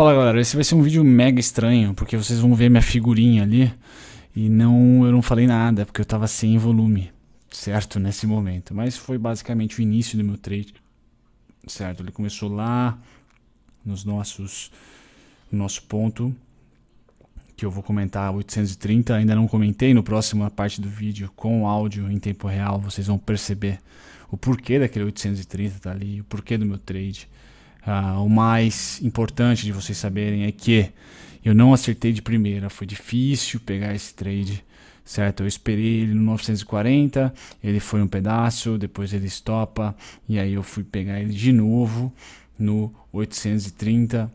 Fala galera, esse vai ser um vídeo mega estranho, porque vocês vão ver minha figurinha ali e não eu não falei nada, porque eu tava sem volume, certo, nesse momento. Mas foi basicamente o início do meu trade, certo? Ele começou lá nos nossos nosso ponto que eu vou comentar 830, ainda não comentei no próximo parte do vídeo com áudio em tempo real, vocês vão perceber o porquê daquele 830 tá ali, o porquê do meu trade ah, o mais importante de vocês saberem é que eu não acertei de primeira, foi difícil pegar esse trade, certo? Eu esperei ele no 940, ele foi um pedaço, depois ele estopa, e aí eu fui pegar ele de novo no 830,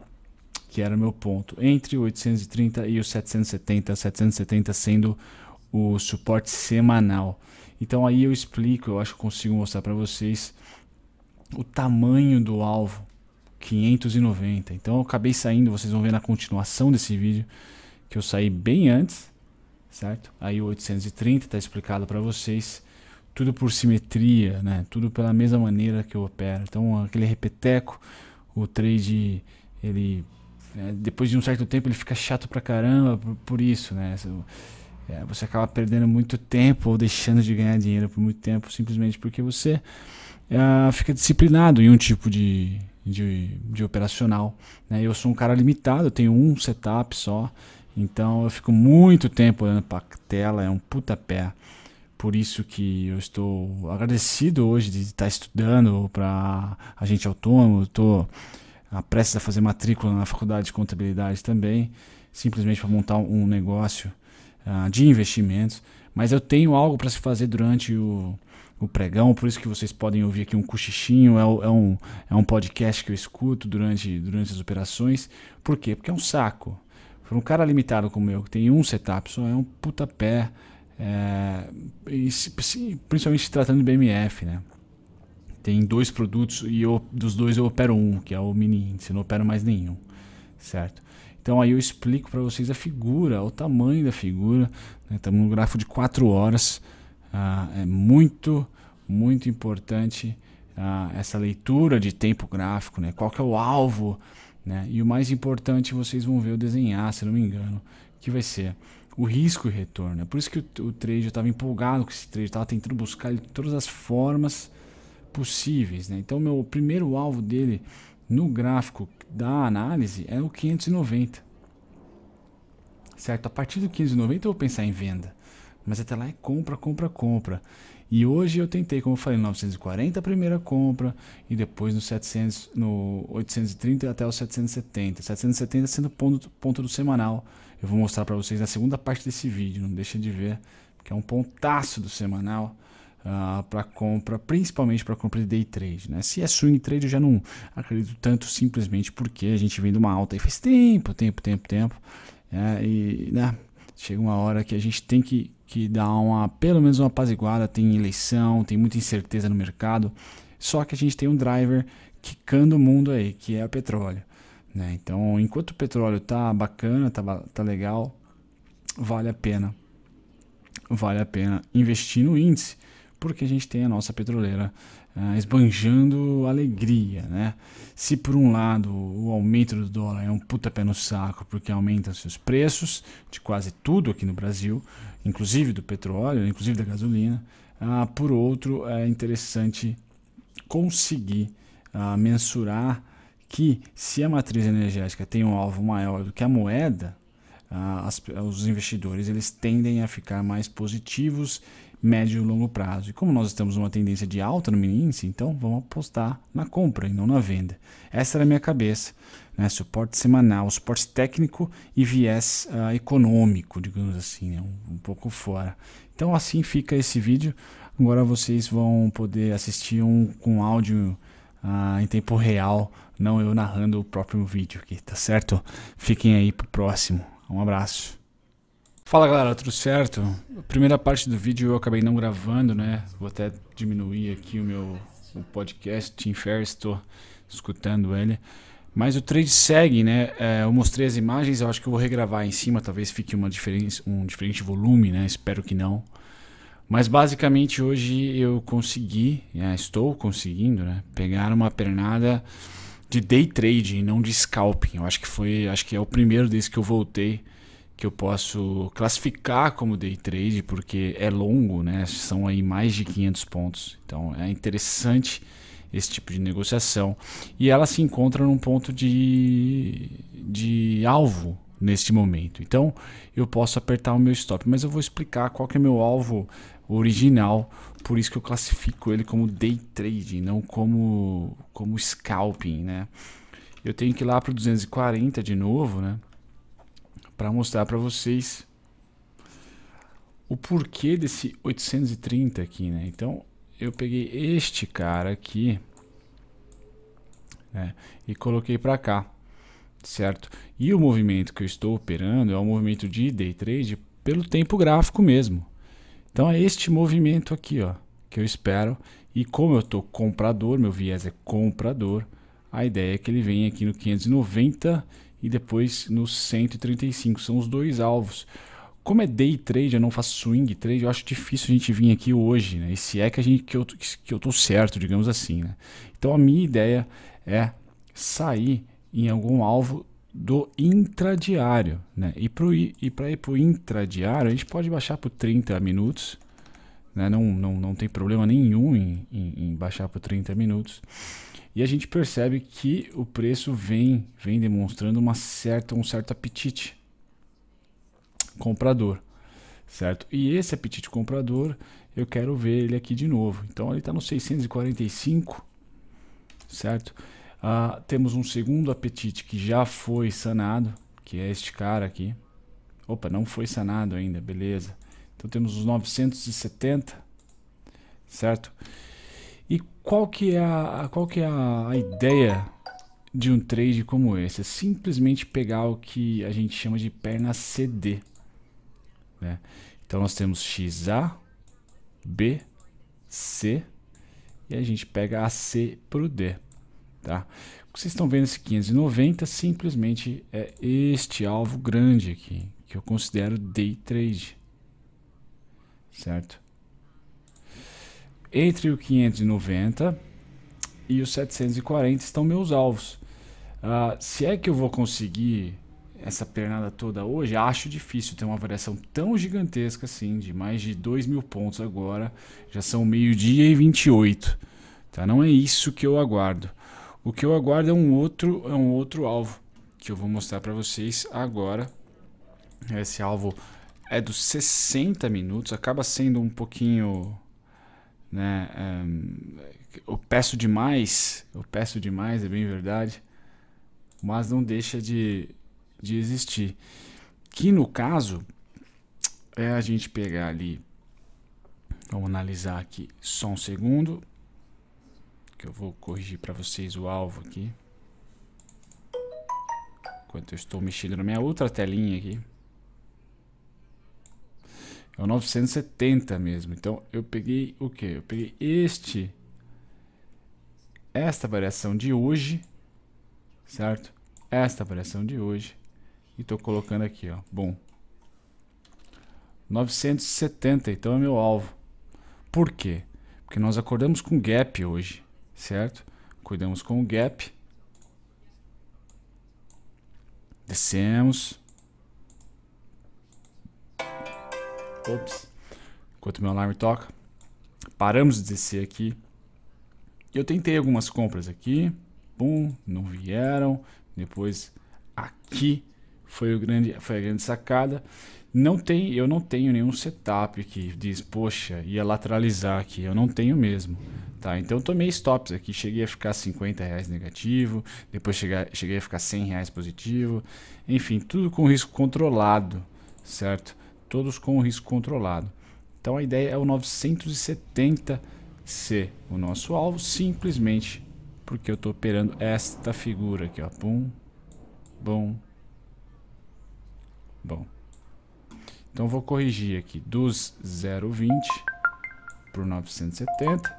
que era o meu ponto, entre o 830 e o 770, 770 sendo o suporte semanal. Então aí eu explico, eu acho que consigo mostrar para vocês o tamanho do alvo 590. Então eu acabei saindo, vocês vão ver na continuação desse vídeo que eu saí bem antes, certo? Aí o 830 está explicado para vocês, tudo por simetria, né? Tudo pela mesma maneira que eu opero. Então aquele repeteco, o trade ele né, depois de um certo tempo ele fica chato pra caramba por, por isso, né? É, você acaba perdendo muito tempo ou deixando de ganhar dinheiro por muito tempo simplesmente porque você ah, fica disciplinado em um tipo de, de, de operacional. Né? Eu sou um cara limitado, eu tenho um setup só, então eu fico muito tempo olhando para a tela, é um puta pé. Por isso que eu estou agradecido hoje de estar estudando para agente autônomo, estou ah, prestes a fazer matrícula na faculdade de contabilidade também, simplesmente para montar um negócio uh, de investimentos. Mas eu tenho algo para se fazer durante o, o pregão, por isso que vocês podem ouvir aqui um cochichinho, é, é, um, é um podcast que eu escuto durante, durante as operações. Por quê? Porque é um saco. Para um cara limitado como eu, que tem um setup só, é um puta pé, é, e, principalmente se tratando de BMF, né? Tem dois produtos e eu, dos dois eu opero um, que é o mini índice, não opero mais nenhum, certo? Então aí eu explico para vocês a figura, o tamanho da figura. Estamos né? no gráfico de 4 horas, ah, é muito, muito importante ah, essa leitura de tempo gráfico, né? qual que é o alvo. Né? E o mais importante vocês vão ver eu desenhar, se não me engano, que vai ser o risco e retorno. É por isso que o, o trade eu estava empolgado com esse trade, estava tentando buscar ele de todas as formas possíveis. Né? Então, meu primeiro alvo dele no gráfico da análise é o 590. Certo? A partir do 590 eu vou pensar em venda. Mas até lá é compra, compra, compra. E hoje eu tentei, como eu falei, 940 a primeira compra e depois no 700, no 830 até os 770. 770 sendo ponto, ponto do semanal. Eu vou mostrar para vocês na segunda parte desse vídeo, não deixa de ver, que é um pontaço do semanal. Uh, ah, para compra, principalmente para compra de day trade. Né? Se é swing trade, eu já não acredito tanto, simplesmente porque a gente vem de uma alta e faz tempo, tempo, tempo, tempo. É, e né? chega uma hora que a gente tem que que dá uma, pelo menos uma apaziguada, tem eleição, tem muita incerteza no mercado. Só que a gente tem um driver quicando o mundo aí, que é o petróleo. Né? Então, enquanto o petróleo tá bacana, tá, tá legal, vale a pena. Vale a pena investir no índice, porque a gente tem a nossa petroleira ah, esbanjando alegria, né? Se por um lado o aumento do dólar é um puta pé no saco porque aumenta os seus preços de quase tudo aqui no Brasil, inclusive do petróleo, inclusive da gasolina, ah, por outro é interessante conseguir ah, mensurar que se a matriz energética tem um alvo maior do que a moeda, ah, as, os investidores eles tendem a ficar mais positivos médio e longo prazo. E como nós estamos numa tendência de alta no mini índice, então vamos apostar na compra e não na venda. Essa era a minha cabeça. Né? Suporte semanal, suporte técnico e viés uh, econômico, digamos assim, né? um, um pouco fora. Então assim fica esse vídeo. Agora vocês vão poder assistir um com áudio uh, em tempo real, não eu narrando o próprio vídeo aqui, tá certo? Fiquem aí pro próximo. Um abraço. Fala galera, tudo certo? A primeira parte do vídeo eu acabei não gravando, né? Vou até diminuir aqui o meu o podcast, Tim Ferriss, estou escutando ele. Mas o trade segue, né? É, eu mostrei as imagens, eu acho que eu vou regravar em cima, talvez fique uma diferença, um diferente volume, né? Espero que não. Mas basicamente hoje eu consegui, né? estou conseguindo, né? Pegar uma pernada de day trade e não de scalping. Eu acho que foi, acho que é o primeiro desde que eu voltei que eu posso classificar como day trade, porque é longo, né? São aí mais de 500 pontos. Então é interessante esse tipo de negociação. E ela se encontra num ponto de, de alvo neste momento. Então eu posso apertar o meu stop, mas eu vou explicar qual que é meu alvo original, por isso que eu classifico ele como day trading, não como como scalping, né? Eu tenho que ir lá para 240 de novo, né? para mostrar para vocês o porquê desse 830 aqui, né? Então eu peguei este cara aqui né? e coloquei para cá, certo? E o movimento que eu estou operando é um movimento de day trade pelo tempo gráfico mesmo. Então é este movimento aqui, ó, que eu espero. E como eu estou comprador, meu viés é comprador, a ideia é que ele venha aqui no 590 e depois nos 135. São os dois alvos. Como é day trade, eu não faço swing trade, eu acho difícil a gente vir aqui hoje, né? E se é que, a gente, que, eu, que eu tô certo, digamos assim, né? Então a minha ideia é sair em algum alvo do intradiário, né? E para ir para o intradiário, a gente pode baixar por 30 minutos, né? Não, não, não tem problema nenhum em, em, em baixar por 30 minutos. E a gente percebe que o preço vem, vem demonstrando uma certa, um certo apetite comprador, certo? E esse apetite comprador, eu quero ver ele aqui de novo. Então ele está no 645, certo? Ah, temos um segundo apetite que já foi sanado, que é este cara aqui. Opa, não foi sanado ainda, beleza. Então temos os 970, certo? E qual que é a, qual que é a ideia de um trade como esse? É simplesmente pegar o que a gente chama de perna CD. Né? Então nós temos XA, B, C e a gente pega a C para o D. Tá? O que vocês estão vendo esse 590 simplesmente é este alvo grande aqui, que eu considero day trade. Certo? Entre o 590 e o 740 estão meus alvos. Uh, se é que eu vou conseguir essa pernada toda hoje, acho difícil ter uma variação tão gigantesca assim, de mais de 2 mil pontos agora. Já são meio-dia e 28. Tá? Não é isso que eu aguardo. O que eu aguardo é um outro, é um outro alvo que eu vou mostrar para vocês agora. Esse alvo é dos 60 minutos, acaba sendo um pouquinho né? Ehm, eu peço demais, eu peço demais, é bem verdade, mas não deixa de, de existir. Que no caso é a gente pegar ali, vamos analisar aqui só um segundo, que eu vou corrigir para vocês o alvo aqui. Enquanto eu estou mexendo na minha outra telinha aqui. É o 970 mesmo. Então eu peguei o que? Eu peguei este. Esta variação de hoje. Certo? Esta variação de hoje. E estou colocando aqui, ó. Bom. 970, então é meu alvo. Por quê? Porque nós acordamos com gap hoje, certo? cuidamos com o gap. Descemos. Ops. Enquanto meu alarme toca. Paramos de descer aqui. Eu tentei algumas compras aqui. Pum, não vieram. Depois aqui foi, o grande, foi a grande sacada. Não tem, eu não tenho nenhum setup que diz, poxa, ia lateralizar aqui. Eu não tenho mesmo. Tá, então tomei stops aqui, cheguei a ficar 50 reais negativo, depois cheguei, cheguei a ficar 100 reais positivo, enfim, tudo com risco controlado, certo? todos com risco controlado. Então a ideia é o 970C, o nosso alvo, simplesmente porque eu estou operando esta figura aqui, ó. bom, bom. Então vou corrigir aqui dos 0,20 para o 970.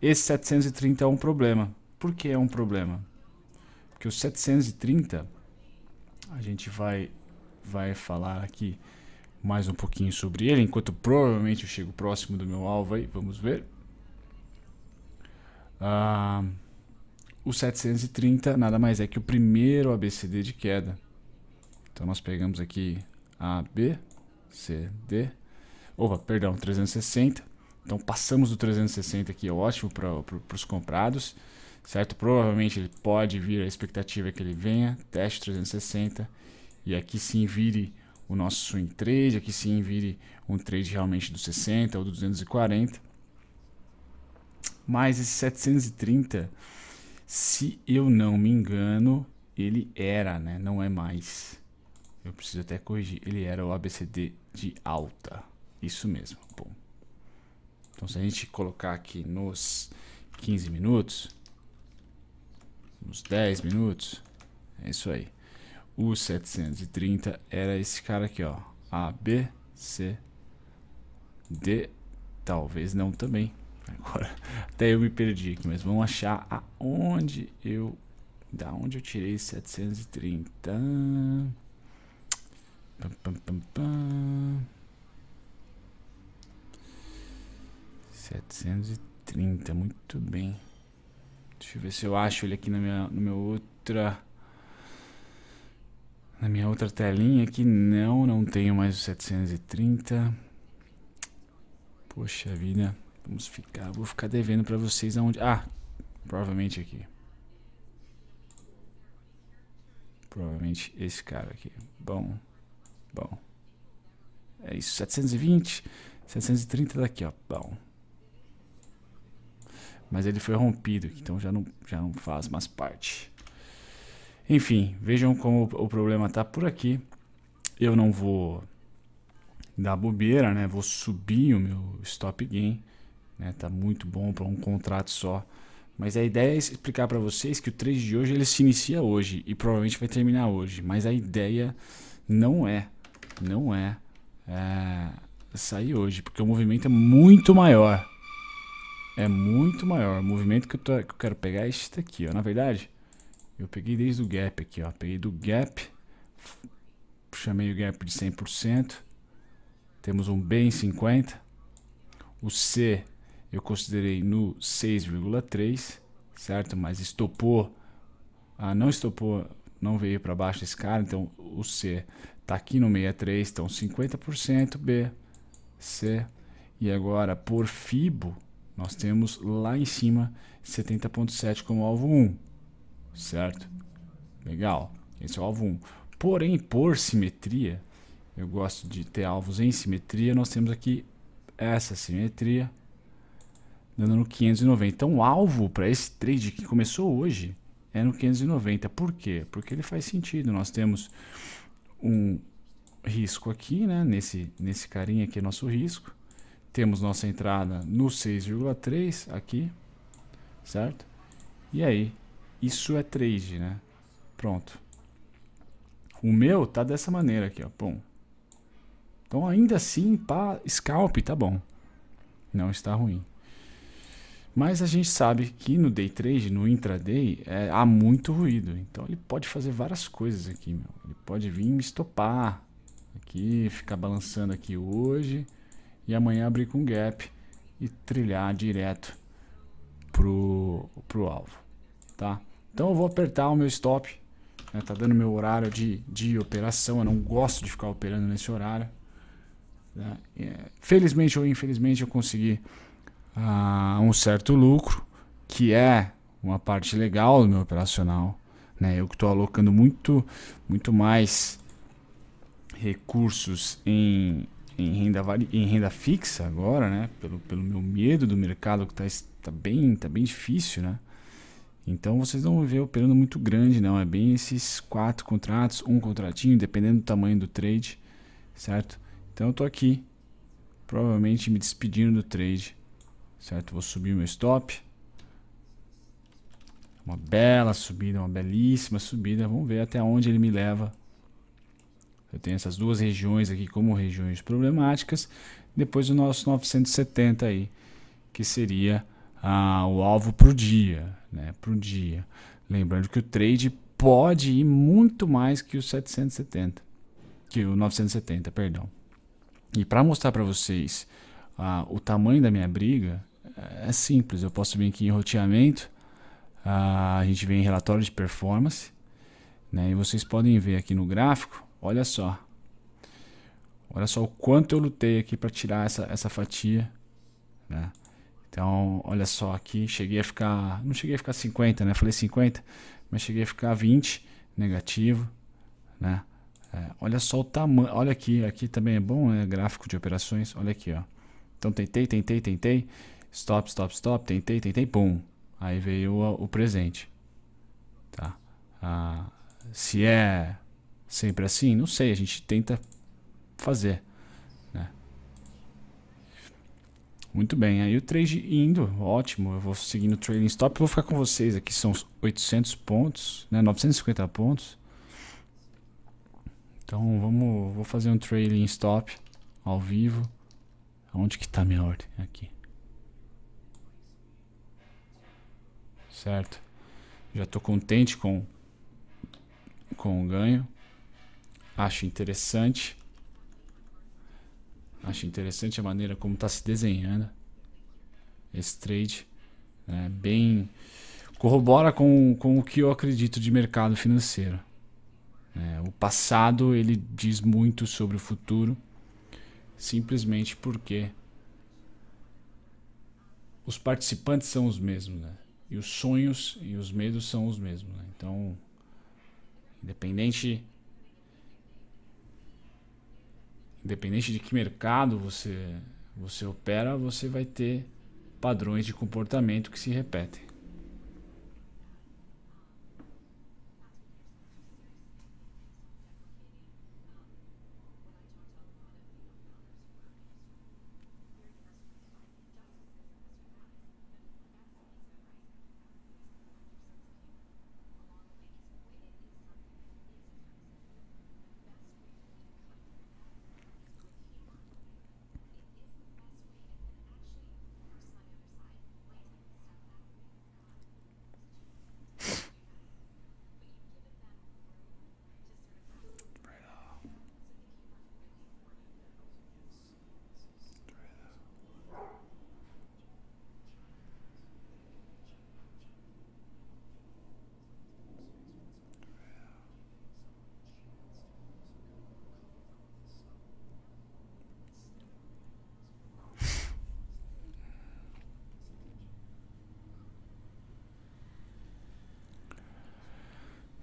Esse 730 é um problema. Por que é um problema? Porque o 730 a gente vai vai falar aqui mais um pouquinho sobre ele, enquanto provavelmente eu chego próximo do meu alvo aí, vamos ver. Ah, o 730 nada mais é que o primeiro ABCD de queda. Então nós pegamos aqui A, B, C, D. Opa, perdão, 360. Então passamos do 360 aqui, é ótimo para pro, os comprados, certo? Provavelmente ele pode vir, a expectativa é que ele venha, teste 360 e aqui sim vire o nosso swing trade, aqui sim vire um trade realmente do 60 ou do 240. Mas esse 730, se eu não me engano, ele era, né? Não é mais. Eu preciso até corrigir. Ele era o ABCD de alta. Isso mesmo. Bom. Então se a gente colocar aqui nos 15 minutos, nos 10 minutos, é isso aí. O 730 era esse cara aqui, ó. A, B, C, D. Talvez não também. Agora, até eu me perdi aqui, mas vamos achar aonde eu... Da onde eu tirei 730... Pam, pam, pam, pam. 730, muito bem. Deixa eu ver se eu acho ele aqui na minha, no meu outra na minha outra telinha aqui. Não, não tenho mais os 730. Poxa vida. Vamos ficar, vou ficar devendo para vocês aonde... Ah, provavelmente aqui. Provavelmente esse cara aqui. Bom, bom. É isso, 720, 730 daqui, ó. Bom. Mas ele foi rompido, então já não, já não faz mais parte. Enfim, vejam como o problema está por aqui. Eu não vou dar bobeira, né? Vou subir o meu stop gain, né? Tá muito bom para um contrato só. Mas a ideia é explicar para vocês que o trade de hoje ele se inicia hoje e provavelmente vai terminar hoje. Mas a ideia não é, não é, é sair hoje, porque o movimento é muito maior. É muito maior. O movimento que eu, tô, que eu quero pegar é este aqui, ó. Na verdade, eu peguei desde o gap aqui, ó. Peguei do gap. Chamei o gap de 100%. Temos um B em 50. O C eu considerei no 6,3, certo? Mas estopou. Ah, não estopou, não veio para baixo esse cara. Então o C está aqui no 63, então 50% B, C. E agora por FIBO, nós temos lá em cima 70.7 como alvo 1 certo? Legal, esse é o alvo 1. Porém, por simetria, eu gosto de ter alvos em simetria, nós temos aqui essa simetria dando no 590. Então o alvo para esse trade que começou hoje é no 590. Por quê? Porque ele faz sentido. Nós temos um risco aqui, né? Nesse, nesse carinha aqui é nosso risco. Temos nossa entrada no 6,3 aqui, certo? E aí isso é trade, né? Pronto. O meu tá dessa maneira aqui, ó. Pum. Então ainda assim, pá, scalp, tá bom. Não está ruim. Mas a gente sabe que no day trade, no intraday, é, há muito ruído. Então ele pode fazer várias coisas aqui, meu. Ele pode vir me estopar aqui, ficar balançando aqui hoje e amanhã abrir com gap e trilhar direto pro, pro alvo, tá? Então eu vou apertar o meu stop. Está né? dando meu horário de, de operação. Eu não gosto de ficar operando nesse horário. Né? É, felizmente ou infelizmente eu consegui ah, um certo lucro, que é uma parte legal do meu operacional. Né? Eu estou alocando muito, muito mais recursos em, em, renda, em renda fixa agora, né? pelo, pelo meu medo do mercado que está tá bem, tá bem difícil. Né? Então vocês não vão ver operando muito grande, não. Né? É bem esses quatro contratos, um contratinho, dependendo do tamanho do trade, certo? Então eu tô aqui, provavelmente me despedindo do trade, certo? Vou subir meu stop. Uma bela subida, uma belíssima subida. Vamos ver até onde ele me leva. Eu tenho essas duas regiões aqui como regiões problemáticas. Depois o nosso 970 aí, que seria ah, o alvo para o dia, né? Para o dia. Lembrando que o trade pode ir muito mais que o 770, que o 970, perdão. E para mostrar para vocês ah, o tamanho da minha briga, é simples. Eu posso vir aqui em roteamento, ah, a gente vem em relatório de performance, né? E vocês podem ver aqui no gráfico, olha só. Olha só o quanto eu lutei aqui para tirar essa, essa fatia, né? Então, olha só aqui, cheguei a ficar, não cheguei a ficar 50, né? Falei 50, mas cheguei a ficar 20 negativo, né? É, olha só o tamanho, olha aqui, aqui também é bom, né? Gráfico de operações, olha aqui, ó. Então tentei, tentei, tentei, stop, stop, stop, tentei, tentei, pum. Aí veio o, o presente, tá? Ah, se é sempre assim, não sei, a gente tenta fazer. Muito bem, aí o trade indo, ótimo. Eu vou seguindo o trailing stop, vou ficar com vocês aqui. São 800 pontos, né? 950 pontos. Então vamos, vou fazer um trailing stop ao vivo. Onde que tá minha ordem? Aqui. Certo. Já tô contente com com o ganho. Acho interessante. Acho interessante a maneira como está se desenhando esse trade. Né? Bem. corrobora com, com o que eu acredito de mercado financeiro. É, o passado ele diz muito sobre o futuro, simplesmente porque os participantes são os mesmos, né? e os sonhos e os medos são os mesmos. Né? Então, independente independente de que mercado você, você opera, você vai ter padrões de comportamento que se repetem.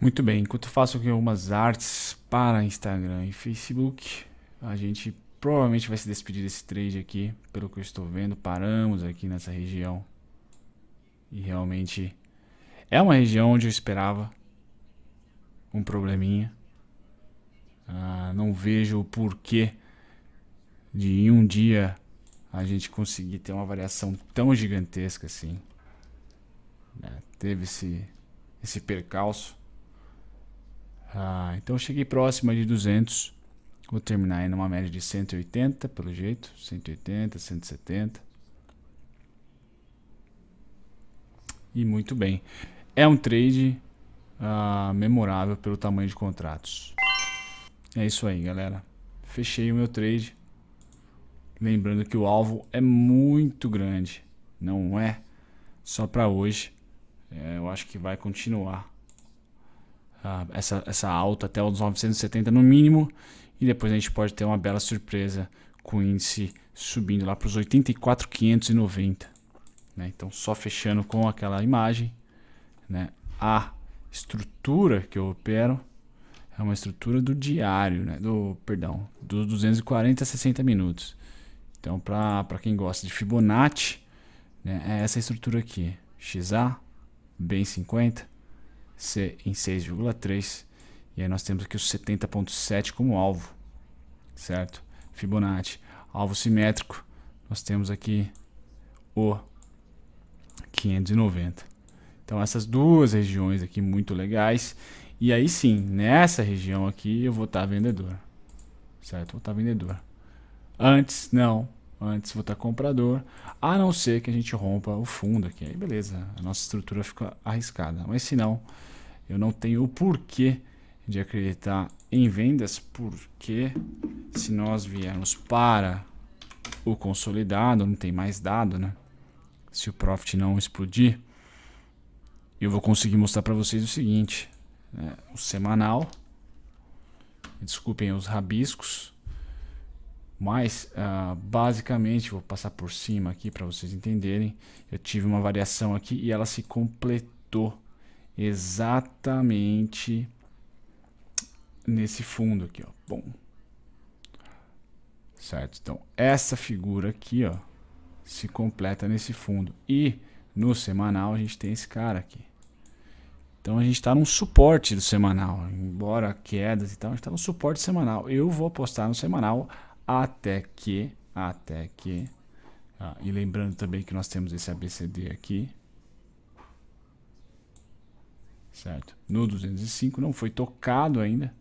Muito bem, enquanto faço aqui algumas artes para Instagram e Facebook, a gente provavelmente vai se despedir desse trade aqui, pelo que eu estou vendo, paramos aqui nessa região. E realmente é uma região onde eu esperava um probleminha. Ah, não vejo o porquê de em um dia a gente conseguir ter uma variação tão gigantesca assim. Né? Teve esse, esse percalço ah, então eu cheguei próximo de 200. Vou terminar em uma média de 180, pelo jeito. 180, 170. E muito bem. É um trade ah, memorável pelo tamanho de contratos. É isso aí, galera. Fechei o meu trade. Lembrando que o alvo é muito grande. Não é só para hoje. É, eu acho que vai continuar essa, essa alta até os 970 no mínimo. E depois a gente pode ter uma bela surpresa com o índice subindo lá para os 84,590. Né? Então, só fechando com aquela imagem, né? a estrutura que eu opero é uma estrutura do diário, né? do perdão, dos 240 a 60 minutos. Então, para quem gosta de Fibonacci, né? é essa estrutura aqui: XA, bem 50, C em 6,3. E aí nós temos aqui o 70,7 como alvo, certo? Fibonacci, alvo simétrico, nós temos aqui o 590. Então essas duas regiões aqui muito legais. E aí sim, nessa região aqui eu vou estar vendedor. Certo? Vou estar vendedor. Antes não, antes vou estar comprador, a não ser que a gente rompa o fundo aqui. Aí beleza, a nossa estrutura fica arriscada. Mas se não, eu não tenho o porquê de acreditar em vendas, porque se nós viermos para o consolidado, não tem mais dado, né? Se o profit não explodir, eu vou conseguir mostrar para vocês o seguinte: né? o semanal, desculpem os rabiscos, mas ah, basicamente vou passar por cima aqui para vocês entenderem. Eu tive uma variação aqui e ela se completou exatamente nesse fundo aqui, ó. Bom. Certo? Então, essa figura aqui, ó, se completa nesse fundo. E no semanal a gente tem esse cara aqui. Então a gente está num suporte do semanal, embora quedas e tal, a gente está no suporte semanal. Eu vou apostar no semanal até que, até que, ah, e lembrando também que nós temos esse ABCD aqui, certo? No 205 não foi tocado ainda,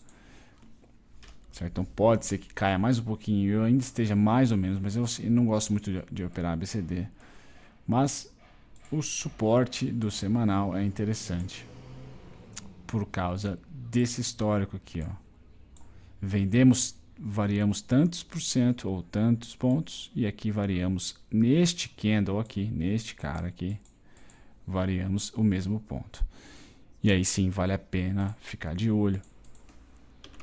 certo? Então pode ser que caia mais um pouquinho, eu ainda esteja mais ou menos, mas eu não gosto muito de, de operar ABCD, mas o suporte do semanal é interessante por causa desse histórico aqui, ó. Vendemos, variamos tantos por cento ou tantos pontos e aqui variamos neste candle aqui, neste cara aqui, variamos o mesmo ponto. E aí sim, vale a pena ficar de olho.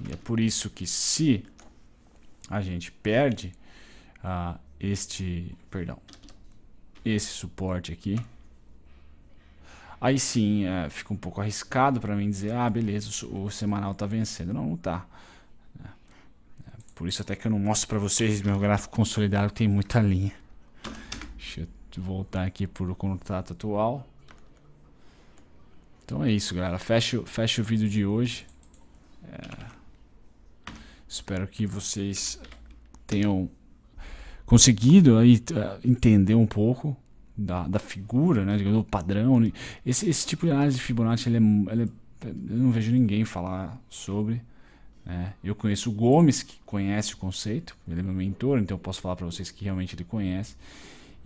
E é por isso que se a gente perde ah, este, perdão, esse suporte aqui, aí sim é, fica um pouco arriscado para mim dizer, ah, beleza, o, o semanal está vencendo. Não, não está. É, né? é, por isso até que eu não mostro para vocês meu gráfico consolidado, tem muita linha. Deixa eu voltar aqui para o contrato atual. Então é isso, galera. Fecha, fecha o vídeo de hoje. É... Espero que vocês tenham conseguido aí é, entender um pouco da, da figura, né, do padrão. Esse, esse tipo de análise de Fibonacci, ele é, ele é, eu não vejo ninguém falar sobre. Né? Eu conheço o Gomes, que conhece o conceito, ele é meu mentor, então eu posso falar para vocês que realmente ele conhece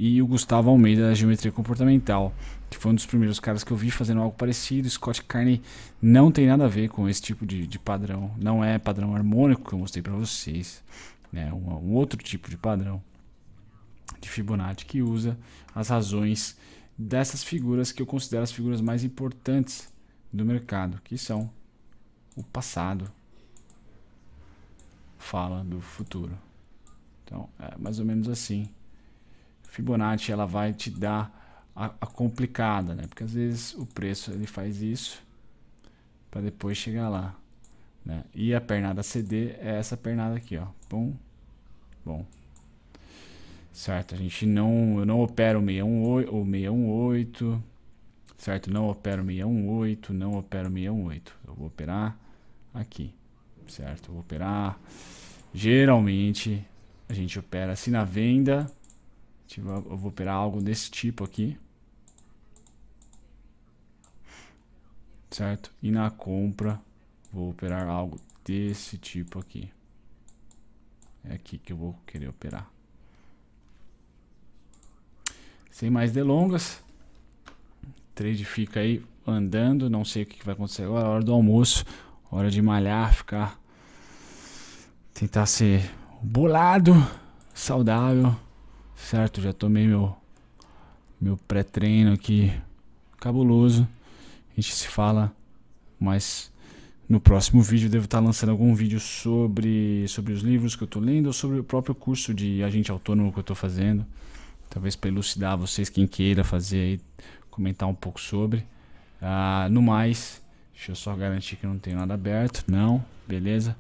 e o Gustavo Almeida da Geometria Comportamental, que foi um dos primeiros caras que eu vi fazendo algo parecido. Scott Carney não tem nada a ver com esse tipo de, de padrão, não é padrão harmônico que eu mostrei para vocês, né? Um, um outro tipo de padrão de Fibonacci que usa as razões dessas figuras que eu considero as figuras mais importantes do mercado, que são o passado fala do futuro. Então, é mais ou menos assim. Fibonacci ela vai te dar a, a complicada, né? Porque às vezes o preço ele faz isso para depois chegar lá, né? E a pernada CD é essa pernada aqui, ó. Bom, bom. Certo, a gente não, eu não opero 618 ou 618, certo? Não opero 618, não opero 618. Eu vou operar aqui, certo? Eu vou operar geralmente a gente opera se assim na venda Tipo, eu vou operar algo desse tipo aqui. Certo? E na compra, vou operar algo desse tipo aqui. É aqui que eu vou querer operar. Sem mais delongas. Trade fica aí andando. Não sei o que vai acontecer agora. Hora do almoço. Hora de malhar, ficar... Tentar ser bolado, saudável. Certo, já tomei meu meu pré-treino aqui cabuloso. A gente se fala, mas no próximo vídeo devo estar lançando algum vídeo sobre sobre os livros que eu estou lendo ou sobre o próprio curso de agente autônomo que eu estou fazendo. Talvez para elucidar vocês quem queira fazer aí, comentar um pouco sobre. Ah, no mais, deixa eu só garantir que não tem nada aberto, não, beleza?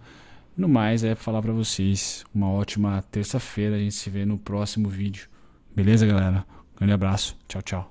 No mais, é falar para vocês uma ótima terça-feira. A gente se vê no próximo vídeo. Beleza, galera? grande abraço. Tchau, tchau.